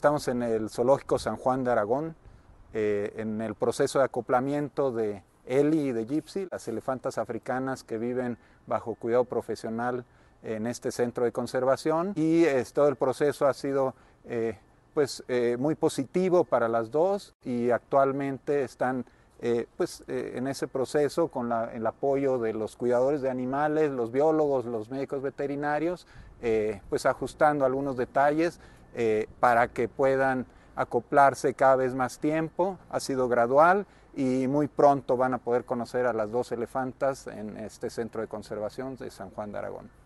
Estamos en el Zoológico San Juan de Aragón, eh, en el proceso de acoplamiento de Eli y de Gypsy, las elefantas africanas que viven bajo cuidado profesional en este centro de conservación. Y eh, todo el proceso ha sido eh, pues, muy positivo para las dos y actualmente están pues, en ese proceso con el apoyo de los cuidadores de animales, los biólogos, los médicos veterinarios, pues ajustando algunos detalles eh, para que puedan acoplarse cada vez más tiempo. Ha sido gradual y muy pronto van a poder conocer a las dos elefantas en este centro de conservación de San Juan de Aragón.